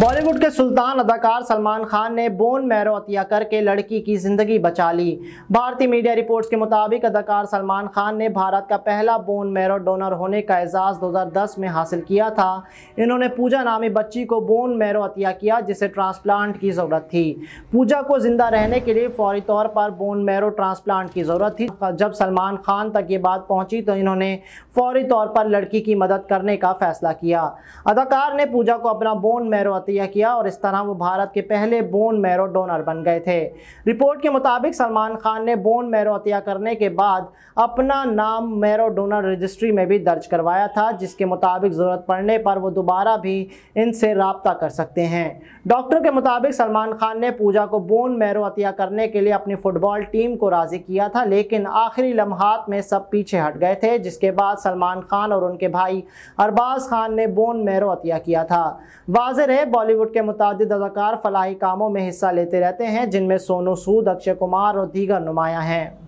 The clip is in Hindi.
बॉलीवुड के सुल्तान अदाकार सलमान खान ने बोन मैरो हत्या करके लड़की की जिंदगी बचा ली भारतीय मीडिया रिपोर्ट्स के मुताबिक अदाकार सलमान खान ने भारत का पहला बोन मैरो डोनर होने का एजाज़ 2010 में हासिल किया था इन्होंने पूजा नामी बच्ची को बोन मैरो हत्या किया जिसे ट्रांसप्लांट की ज़रूरत थी पूजा को जिंदा रहने के लिए फौरी तौर पर बोन मैरो ट्रांसप्लांट की ज़रूरत थी जब सलमान खान तक ये बात पहुँची तो इन्होंने फौरी तौर पर लड़की की मदद करने का फैसला किया अदाकार ने पूजा को अपना बोन मैरो तोतिया किया और इस तरह वो भारत के पहले बोन मैरो डोनर बन गए थे रिपोर्ट के मुताबिक सलमान खान ने बोन मैरो अतिया करने के बाद अपना नाम मैरो डोनर रजिस्ट्री में भी दर्ज करवाया था जिसके मुताबिक ज़रूरत पड़ने पर वो दोबारा भी इनसे रबता कर सकते हैं डॉक्टर के मुताबिक सलमान खान ने पूजा को बोन मैरो अतिया करने के लिए अपनी फुटबॉल टीम को राज़ी किया था लेकिन आखिरी लम्हात में सब पीछे हट गए थे जिसके बाद सलमान खान और उनके भाई अरबाज खान ने बोन मैरो अतिया किया था वाजिर है बॉलीवुड के मुताद अदाकार फलाही कामों में हिस्सा लेते रहते हैं जिनमें सोनू सूद अक्षय कुमार और दीगर नुमाया हैं